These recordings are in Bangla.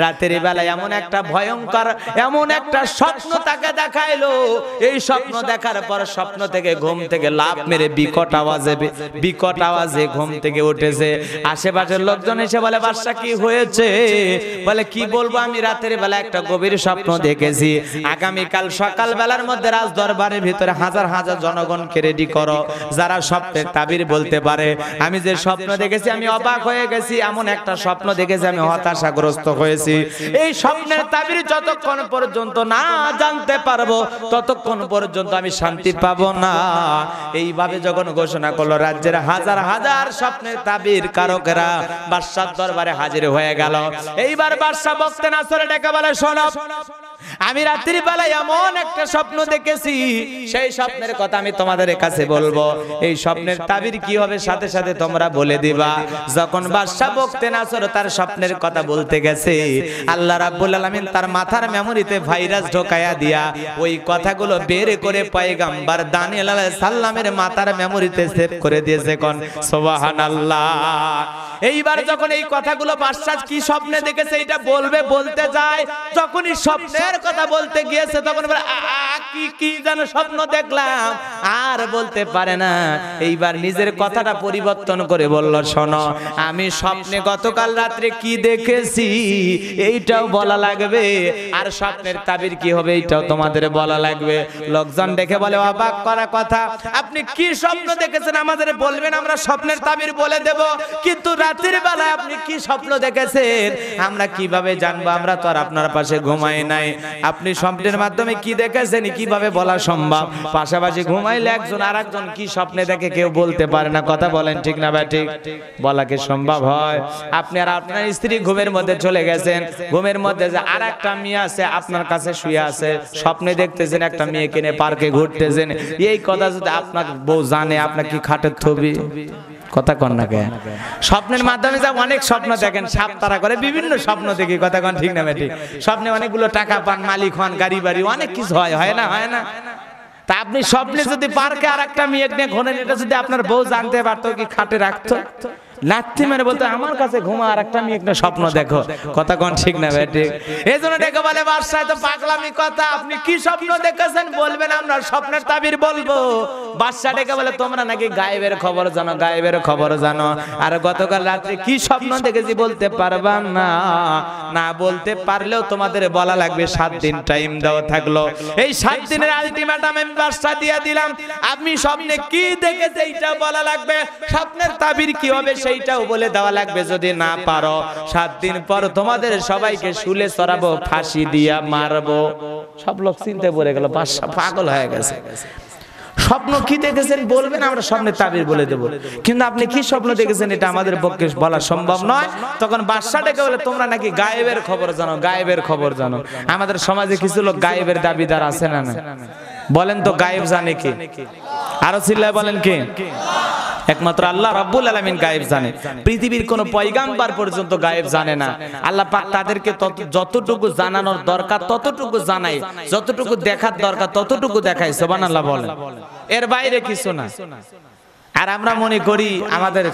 রাতের বেলা এমন একটা ভয়ঙ্কর এমন একটা স্বপ্ন তাকে দেখাইলো এই স্বপ্ন দেখার পর স্বপ্ন থেকে ঘুম থেকে লাভ মেরে বিকট আওয়াজে বিকট আওয়াজে ঘুম থেকে উঠেছে আশেপাশের লোকজন এসে বলে বাদশা কি হয়েছে বলে কি বলবো আমি রাতের বেলা একটা গভীর স্বপ্ন দেখেছি আগামীকাল সকাল বেলার মধ্যে রাজ দরবারের ভিতরে হাজার হাজার জনগণকে রেডি করো যারা স্বপ্নের তাবির বলতে পারে আমি যে স্বপ্ন দেখেছি আমি অবাক হয়ে গেছি এমন একটা স্বপ্ন দেখেছি আমি হতাশাগ্রস্ত হয়েছি হয়েছে এই স্বপ্নের তাবির যতক্ষণ পর্যন্ত না জানতে পারবো ততক্ষণ পর্যন্ত আমি শান্তি পাবো না এইভাবে যখন ঘোষণা করলো রাজ্যের হাজার হাজার স্বপ্নের তাবির কারকেরা বাদশার দরবারে হাজির হয়ে গেল এইবার বাদশা বক্তে নাসরে ডেকে বলে শোনো আমি রাত্রি বেলায় এমন একটা স্বপ্ন দেখেছি সেই স্বপ্নের কথা আমি তোমাদের কাছে বলবো এই স্বপ্নের তাবির কি হবে সাথে সাথে তোমরা বলে দিবা যখন বাদশাহ বক্তে নাসর তার স্বপ্নের কথা বলতে গেছে আল্লাহ রাব্বুল আলামিন তার মাথার মেমোরিতে ভাইরাস ঢোকায়া দিয়া ওই কথাগুলো বের করে পয়গাম্বার দানিয়েল আলাইহিস সালামের মাথার মেমোরিতে সেভ করে দিয়েছে কোন সুবহানাল্লাহ এইবার যখন এই কথাগুলো বাদশাহ কি স্বপ্নে দেখেছে এটা বলবে বলতে যায় যখনই স্বপ্নে এর কথা বলতে গিয়েছে তখন কি কি যেন স্বপ্ন দেখলাম আর বলতে পারে না এইবার নিজের কথাটা পরিবর্তন করে বলল শোনো আমি স্বপ্নে গতকাল রাত্রে কি দেখেছি এইটাও বলা লাগবে আর স্বপ্নের তাবির কি হবে এইটাও তোমাদের বলা লাগবে লোকজন দেখে বলে অবাক করা কথা আপনি কি স্বপ্ন দেখেছেন আমাদের বলবেন আমরা স্বপ্নের তাবির বলে দেব কিন্তু রাতের বেলায় আপনি কি স্বপ্ন দেখেছেন আমরা কিভাবে জানবো আমরা তো আর আপনার পাশে ঘুমাই নাই আপনি স্বপ্নের মাধ্যমে কি দেখেছেন কিভাবে বলা সম্ভব পাশাপাশি ঘুমাইলে একজন আর একজন কি স্বপ্নে দেখে কেউ বলতে পারে না কথা বলেন ঠিক না বা ঠিক বলা কি সম্ভব হয় আপনি আর আপনার স্ত্রী ঘুমের মধ্যে চলে গেছেন ঘুমের মধ্যে যে আর একটা মেয়ে আছে আপনার কাছে শুয়ে আছে স্বপ্নে দেখতেছেন একটা মেয়ে কিনে পার্কে ঘুরতেছেন এই কথা যদি আপনার বউ জানে আপনার কি খাটের ছবি কথা কন না কেন স্বপ্নের মাধ্যমে যা অনেক স্বপ্ন দেখেন সাপ তারা করে বিভিন্ন স্বপ্ন দেখি কথা কন ঠিক না বেটি স্বপ্নে অনেকগুলো টাকা পান মালিক হন গাড়ি বাড়ি অনেক কিছু হয় হয় না হয় না তা আপনি স্বপ্নে যদি পার্কে আর একটা মেয়ে নিয়ে ঘোরেন এটা যদি আপনার বউ জানতে পারতো কি খাটে রাখতো লাথি মেরে বলতো আমার কাছে ঘুমা আর একটা আমি একটা স্বপ্ন দেখো কথা কোন ঠিক না ভাই ঠিক এই জন্য ডেকে বলে বাদশাহ তো পাগলামি কথা আপনি কি স্বপ্ন দেখেছেন বলবেন আমরা স্বপ্নের তাবির বলবো বাদশাহ ডেকে বলে তোমরা নাকি গায়েবের খবর জানো গায়েবের খবর জানো আর গতকাল রাত্রে কি স্বপ্ন দেখেছি বলতে পারবা না না বলতে পারলেও তোমাদের বলা লাগবে সাত দিন টাইম দাও থাকলো এই সাত দিনের আলটিমেটাম আমি বাদশাহ দিয়ে দিলাম আপনি স্বপ্নে কি দেখেছে এটা বলা লাগবে স্বপ্নের তাবির কি হবে সেই এইটাও বলে দেওয়া লাগবে যদি না পারো সাত দিন পর তোমাদের সবাইকে শুলে সরাবো ফাঁসি দিয়া মারবো সব লোক চিনতে পড়ে গেল বাদশা পাগল হয়ে গেছে স্বপ্ন কি দেখেছেন বলবেন আমরা স্বপ্নে তাবির বলে দেব কিন্তু আপনি কি স্বপ্ন দেখেছেন এটা আমাদের পক্ষে বলা সম্ভব নয় তখন বাদশাটাকে বলে তোমরা নাকি গায়েবের খবর জানো গায়েবের খবর জানো আমাদের সমাজে কিছু লোক গায়েবের দাবিদার আছে না না বলেন তো গায়েব জানে কি আরো চিল্লায় বলেন কি একমাত্র আল্লাহ রাব্বুল আলামিন গায়েব জানে পৃথিবীর কোনো পয়গাম্বার পর্যন্ত গায়েব জানে না আল্লাহ পাক তাদেরকে যতটুকু জানানোর দরকার ততটুকু জানায় যতটুকু দেখার দরকার ততটুকু দেখায় সুবহানাল্লাহ বলেন এর বাইরে কিছু না আর আমরা মনে করি আমাদের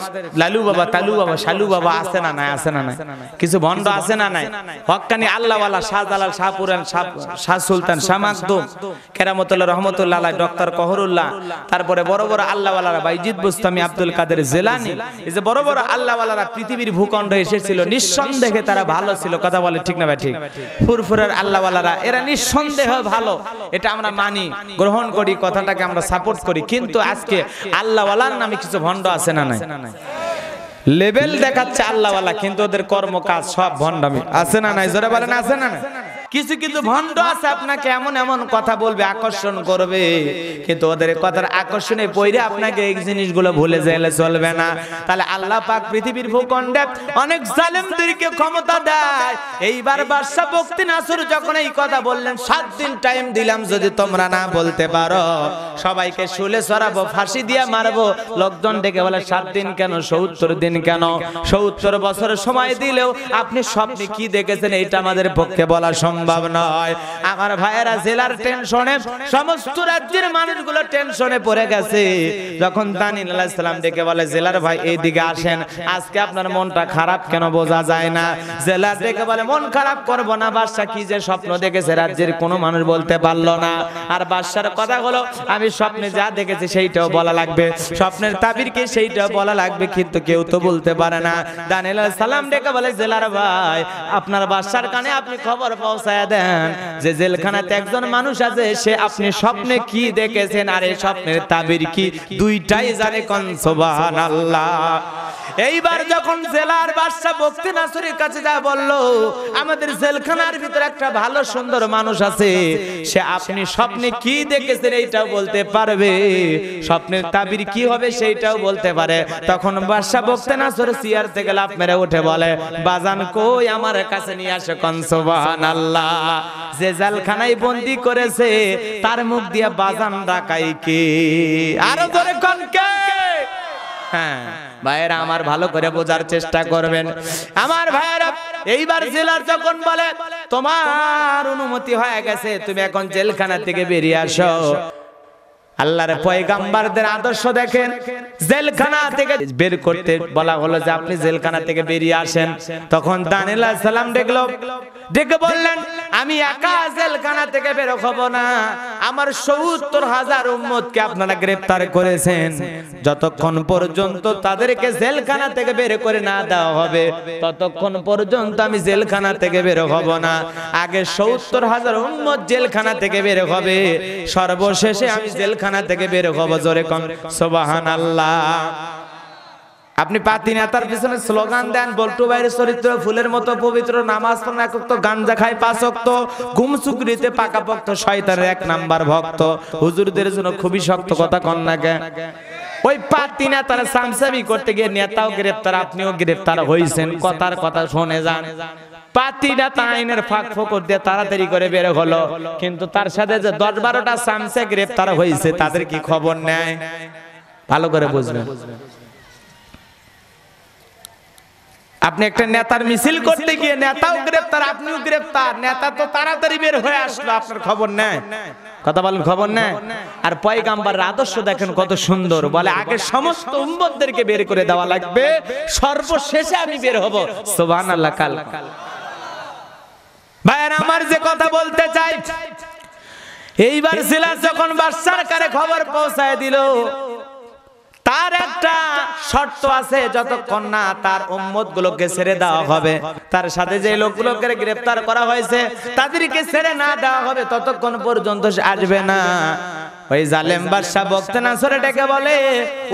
লালু বাবা তালু বাবা শালু বাবা আছে না নাই আছে না নাই কিছু বন্ধ আছে না নাই হকানি আল্লাহওয়ালা শাহ দালাল শাহ পুরান শাহ সুলতান শাহ মাকদুম কেরামতুল্লাহ রহমতুল্লাহ আলাই ডক্টর কহরুল্লাহ তারপরে বড় বড় আল্লাহওয়ালারা বাইজিদ বুস্তামি আব্দুল কাদের জেলানি এই যে বড় বড় আল্লাহওয়ালারা পৃথিবীর ভূখণ্ড এসেছিল নিঃসন্দেহে তারা ভালো ছিল কথা বলে ঠিক না ভাই ঠিক ফুরফুরের আল্লাহওয়ালারা এরা নিঃসন্দেহ ভালো এটা আমরা মানি গ্রহণ করি কথাটাকে আমরা সাপোর্ট করি কিন্তু আজকে আল্লাহওয়ালার নামে কিছু ভণ্ড আছে না নাই লেভেল দেখাচ্ছে আল্লাহওয়ালা কিন্তু ওদের কর্ম কাজ সব ভণ্ডামি আছে না নাই জোরে বলেন আছে না নাই কিছু কিছু ভণ্ড আছে আপনাকে এমন এমন কথা বলবে আকর্ষণ করবে কিন্তু ওদের কথার আকর্ষণে পড়ে আপনাকে এই জিনিসগুলো ভুলে যাইলে চলবে না তাহলে আল্লাহ পাক পৃথিবীর ভূখণ্ডে অনেক জালেমদেরকে ক্ষমতা দেয় এইবার বাদশা ভক্তি নাসুর যখন এই কথা বললেন সাত দিন টাইম দিলাম যদি তোমরা না বলতে পারো সবাইকে শুলে ছড়াবো ফাঁসি দিয়ে মারবো লোকজন ডেকে বলে সাত দিন কেন সত্তর দিন কেন সত্তর বছরের সময় দিলেও আপনি স্বপ্নে কি দেখেছেন এটা আমাদের পক্ষে বলা সম্ভব সম্ভব নয় আমার ভাইয়েরা জেলার টেনশনে সমস্ত রাজ্যের মানুষগুলো টেনশনে পড়ে গেছে যখন তানিল আলাইহিস সালাম ডেকে বলে জেলার ভাই এইদিকে আসেন আজকে আপনার মনটা খারাপ কেন বোঝা যায় না জেলার ডেকে বলে মন খারাপ করব না বাদশা কি যে স্বপ্ন দেখেছে রাজ্যের কোনো মানুষ বলতে পারলো না আর বাদশার কথা হলো আমি স্বপ্নে যা দেখেছি সেইটাও বলা লাগবে স্বপ্নের তাবিরকে সেইটাও বলা লাগবে কিন্তু কেউ তো বলতে পারে না দানিল আলাইহিস সালাম ডেকে বলে জেলার ভাই আপনার বাদশার কানে আপনি খবর পৌঁছে পৌঁছায় দেন যে জেলখানাতে একজন মানুষ আছে সে আপনি স্বপ্নে কি দেখেছেন আর এই স্বপ্নের তাবির কি দুইটাই জানে কনসবান আল্লাহ এইবার যখন জেলার বাদশা ভক্তি নাসুরের কাছে যা বলল আমাদের জেলখানার ভিতর একটা ভালো সুন্দর মানুষ আছে সে আপনি স্বপ্নে কি দেখেছেন এইটাও বলতে পারবে স্বপ্নের তাবির কি হবে সেইটাও বলতে পারে তখন বাদশা ভক্তি নাসুর সিয়ার থেকে লাফ মেরে উঠে বলে বাজান কই আমার কাছে নিয়ে আসে কনসবান আল্লাহ যে জেলখানায় বন্দি করেছে তার মুখ দিয়ে বাজান ডাকাই কি আরো ধরে কনকে হ্যাঁ। হ্যাঁ। ভাইয়েরা আমার ভালো করে বোঝার চেষ্টা করবেন আমার ভাইয়েরা এইবার জেলার যখন বলে তোমার অনুমতি হয়ে গেছে তুমি এখন জেলখানা থেকে বেরিয়ে আসো আল্লাহর পয়গাম্বারদের আদর্শ দেখেন জেলখানা থেকে বের করতে বলা হলো যে আপনি জেলখানা থেকে বেরিয়ে আসেন তখন দানিল্লাহ সালাম দেখলো ডেকে বললেন আমি একা জেলখানা থেকে বের হবো না আমার সত্তর হাজার কে আপনারা গ্রেফতার করেছেন যতক্ষণ পর্যন্ত তাদেরকে জেলখানা থেকে বের করে না দেওয়া হবে ততক্ষণ পর্যন্ত আমি জেলখানা থেকে বের হব না আগে সত্তর হাজার উম্মত জেলখানা থেকে বের হবে সর্বশেষে আমি জেলখানা থেকে বের হব জোরে কন সোবাহান আল্লাহ আপনি পাতি নেতার পিছনে স্লোগান দেন বল্টু বাইরের চরিত্র ফুলের মতো পবিত্র নামাজ পড়াক্ত গাঞ্জা খায় পাঁচক্ত গুম সুকরিতে পাকা ভক্ত শয়তানের এক নাম্বার ভক্ত হুজুরদের জন্য খুবই শক্ত কথা কন্যাকে ওই পাতি নেতার সামসামি করতে গিয়ে নেতাও গ্রেফতার আপনিও গ্রেফতার হয়েছেন কথার কথা শুনে যান আইনের দিয়ে তাড়াতাড়ি করে বের কিন্তু তার সাথে যে দশ বারোটা সামসে হয়েছে তাদের কি খবর নেয় ভালো করে বুঝবেন আপনি একটা নেতার মিছিল করতে গিয়ে নেতাও গ্রেফতার আপনিও গ্রেফতার নেতা তো তাড়াতাড়ি বের হয়ে আসলো আপনার খবর নেয় কথা বলেন খবর নেয় আর পয়গাম্বার আদর্শ দেখেন কত সুন্দর বলে আগে সমস্ত উম্মতদেরকে বের করে দেওয়া লাগবে সর্বশেষে আমি বের হব সুবহানাল্লাহ কাল ভাইয়ের আমার যে কথা বলতে চাই এইবার জেলা যখন বাদশার কারে খবর পৌঁছায় দিল শর্ত আছে যতক্ষণ না তার উম্মত গুলোকে ছেড়ে দেওয়া হবে তার সাথে যে লোকগুলোকে গ্রেফতার করা হয়েছে তাদেরকে ছেড়ে না দেওয়া হবে ততক্ষণ পর্যন্ত আসবে না ওই জালেম বাদশাহ বক্ত ডেকে বলে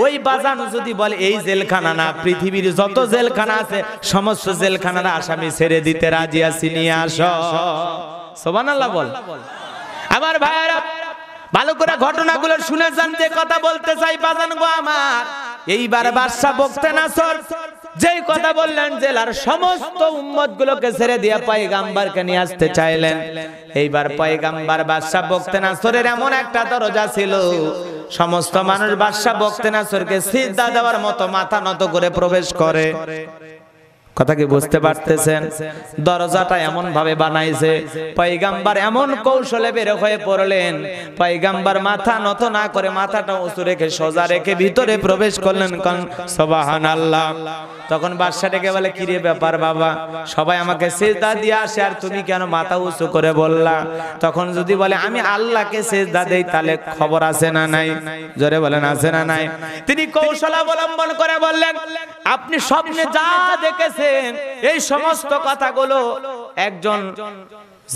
ওই বাজান যদি বলে এই জেলখানা না পৃথিবীর যত জেলখানা আছে সমস্ত জেলখানার আসামি ছেড়ে দিতে রাজি আছি নিয়ে আস সোবানাল্লাহ বল আমার ভাইয়েরা ভালো করে ঘটনাগুলো শুনে যান যে কথা বলতে চাই বাজান গো আমার এইবার বাদশাহ বকতে নাসর যেই কথা বললেন জেলার সমস্ত উম্মত গুলোকে ছেড়ে দিয়ে পয়গাম্বারকে নিয়ে আসতে চাইলেন এইবার পয়গাম্বার বাদশাহ বকতে নাসরের এমন একটা দরজা ছিল সমস্ত মানুষ বাদশাহ বকতে নাসরকে সিজদা দেওয়ার মতো মাথা নত করে প্রবেশ করে কথা কি বুঝতে পারতেছেন দরজাটা এমন ভাবে বানাইছে পাইগাম্বার এমন কৌশলে বের হয়ে পড়লেন পাইগাম্বার মাথা নত না করে মাথাটা উঁচু রেখে সোজা রেখে ভিতরে প্রবেশ করলেন সবাহান আল্লাহ তখন বাদশাটাকে বলে কি রে ব্যাপার বাবা সবাই আমাকে সেজদা দিয়ে আসে আর তুমি কেন মাথা উঁচু করে বললা তখন যদি বলে আমি আল্লাহকে সেজদা দেই তাহলে খবর আছে না নাই জোরে বলেন আছে না নাই তিনি কৌশল অবলম্বন করে বললেন আপনি স্বপ্নে যা দেখেছেন গেছে এই সমস্ত কথাগুলো একজন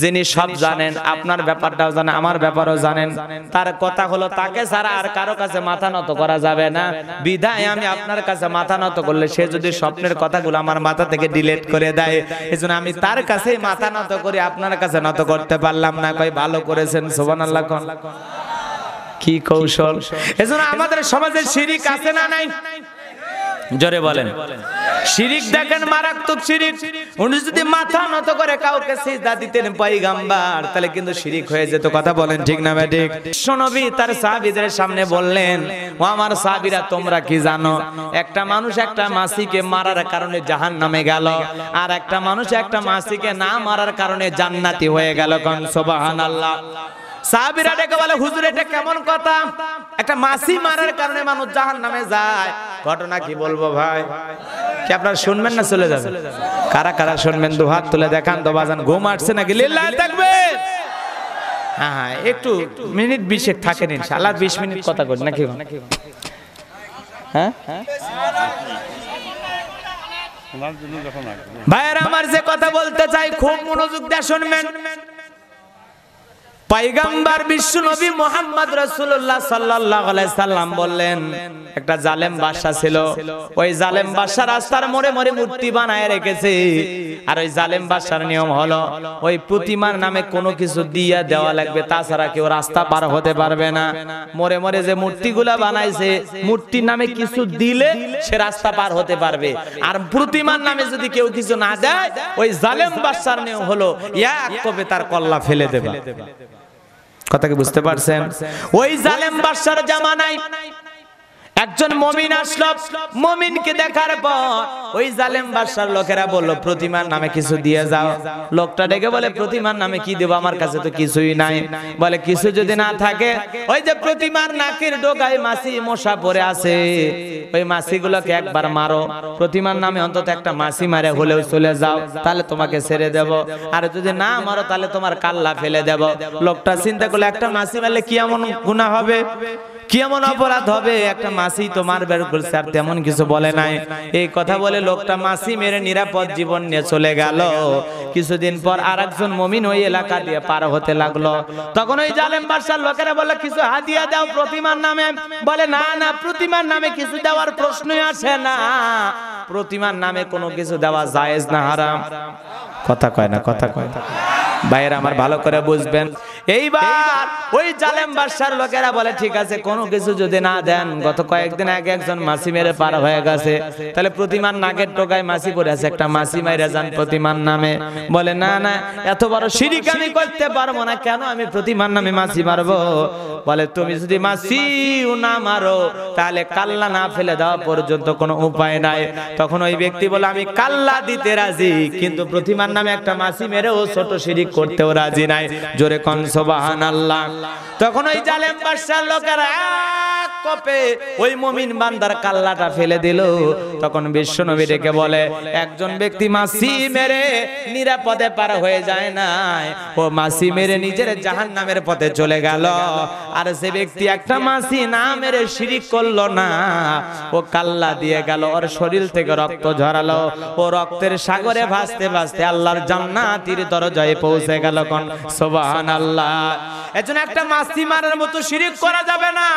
যিনি সব জানেন আপনার ব্যাপারটাও জানেন আমার ব্যাপারও জানেন তার কথা হলো তাকে ছাড়া আর কারো কাছে মাথা নত করা যাবে না বিধায় আমি আপনার কাছে মাথা নত করলে সে যদি স্বপ্নের কথাগুলো আমার মাথা থেকে ডিলেট করে দেয় এজন্য আমি তার কাছেই মাথা নত করি আপনার কাছে নত করতে পারলাম না কই ভালো করেছেন সোবান আল্লাহ কি কৌশল এজন্য আমাদের সমাজে শিরিক আছে না নাই জোরে বলেন শিরিক দেখেন মারাত্মক শিরিক উনি যদি মাথা নত করে কাউকে সিজদা দিতেন পয়গাম্বার তাহলে কিন্তু শিরিক হয়ে যেত কথা বলেন ঠিক না ঠিক সোনবী তার সাহাবীদের সামনে বললেন ও আমার সাহাবীরা তোমরা কি জানো একটা মানুষ একটা মাসিকে মারার কারণে জাহান্নামে গেল আর একটা মানুষ একটা মাসিকে না মারার কারণে জান্নাতি হয়ে গেল কোন সুবহানাল্লাহ সাহাবীরা ডেকে বলে হুজুর এটা কেমন কথা একটা মাসি মারার কারণে মানুষ জাহান্নামে যায় ঘটনা কি বলবো ভাই কি আপনারা শুনবেন না চলে যাবেন কারা কারা শুনবেন দু হাত তুলে দেখান তো বাজান ঘুম আসছে নাকি লিল্লাহ থাকবে হ্যাঁ, হ্যাঁ একটু মিনিট বিশেক নিন সালা বিশ মিনিট কথা করি নাকি হ্যাঁ ভাইয়ের আমার যে কথা বলতে চাই খুব মনোযোগ দিয়ে শুনবেন পাইগাম্বার বিশ্ব নবী মোহাম্মদ রসুল্লাহ সাল্লাম বললেন একটা জালেম বাসা ছিল ওই জালেম বাসা রাস্তার মোড়ে মোড়ে মূর্তি বানায় রেখেছে আর ওই জালেম বাসার নিয়ম হলো ওই প্রতিমার নামে কোনো কিছু দিয়া দেওয়া লাগবে তাছাড়া কেউ রাস্তা পার হতে পারবে না মোড়ে মোড়ে যে মূর্তিগুলা বানাইছে মূর্তির নামে কিছু দিলে সে রাস্তা পার হতে পারবে আর প্রতিমার নামে যদি কেউ কিছু না দেয় ওই জালেম বাসার নিয়ম হলো এক কবে তার কল্লা ফেলে দেবে কথা কি বুঝতে পারছেন ওই জালেম বাদশার জামানায় একজন মমিন আসলো মমিনকে দেখার পর ওই জালেম বাসার লোকেরা বললো প্রতিমার নামে কিছু দিয়ে যাও লোকটা ডেকে বলে প্রতিমার নামে কি দেবো আমার কাছে তো কিছুই নাই বলে কিছু যদি না থাকে ওই যে প্রতিমার নাকের ডোগায় মাছি মশা পরে আছে ওই গুলোকে একবার মারো প্রতিমার নামে অন্তত একটা মাছি মারে হলেও চলে যাও তাহলে তোমাকে ছেড়ে দেব আর যদি না মারো তাহলে তোমার কাল্লা ফেলে দেব লোকটা চিন্তা করলে একটা মাছি মারলে কি এমন গুণা হবে কেমন অপরাধ হবে একটা মাসি তোমার বের করছে আর তেমন কিছু বলে নাই এই কথা বলে লোকটা মাসি মেরে নিরাপদ জীবন নিয়ে চলে গেল কিছুদিন পর আর একজন মমিন ওই এলাকা দিয়ে পার হতে লাগলো তখন ওই জালেম বাসার লোকেরা বলে কিছু হাতিয়া দাও প্রতিমার নামে বলে না না প্রতিমার নামে কিছু দেওয়ার প্রশ্নই আসে না প্রতিমার নামে কোনো কিছু দেওয়া জায়েজ না হারাম কথা কয় না কথা কয় না ভাইয়ের আমার ভালো করে বুঝবেন এইবার ওই জালেম বাদশার লোকেরা বলে ঠিক আছে কোনো কিছু যদি না দেন গত কয়েকদিন আগে একজন মাসি মেরে পার হয়ে গেছে তাহলে প্রতিমান নাগের টোকায় মাসি পড়ে আছে একটা মাসি মাইরে যান প্রতিমান নামে বলে না না এত বড় শিরিক আমি করতে পারবো না কেন আমি প্রতিমান নামে মাসি মারবো বলে তুমি যদি মাসিও না মারো তাহলে কাল্লা না ফেলে দেওয়া পর্যন্ত কোনো উপায় নাই তখন ওই ব্যক্তি বলে আমি কাল্লা দিতে রাজি কিন্তু প্রতিমান নামে একটা মাসি মেরেও ছোট শিরিক করতেও রাজি নাই জোরে কনসবাহান আল্লাহ তখন ওই জালেম বাদশার লোকেরা কপে ওই মমিন বান্দার কাল্লাটা ফেলে দিল তখন বিশ্বনবী ডেকে বলে একজন ব্যক্তি মাসি মেরে নিরাপদে পার হয়ে যায় নাই ও মাসি মেরে নিজের জাহান নামের পথে চলে গেল আর সে ব্যক্তি একটা মাসি না মেরে শিরিক করলো না ও কাল্লা দিয়ে গেল ওর শরীর থেকে রক্ত ঝরালো ও রক্তের সাগরে ভাসতে ভাসতে আল্লাহর জান্নাতির দরজায় পৌঁছে গেল কোন সোবাহান আল্লাহ এজন্য একটা মাসি মারার মতো শিরিক করা যাবে না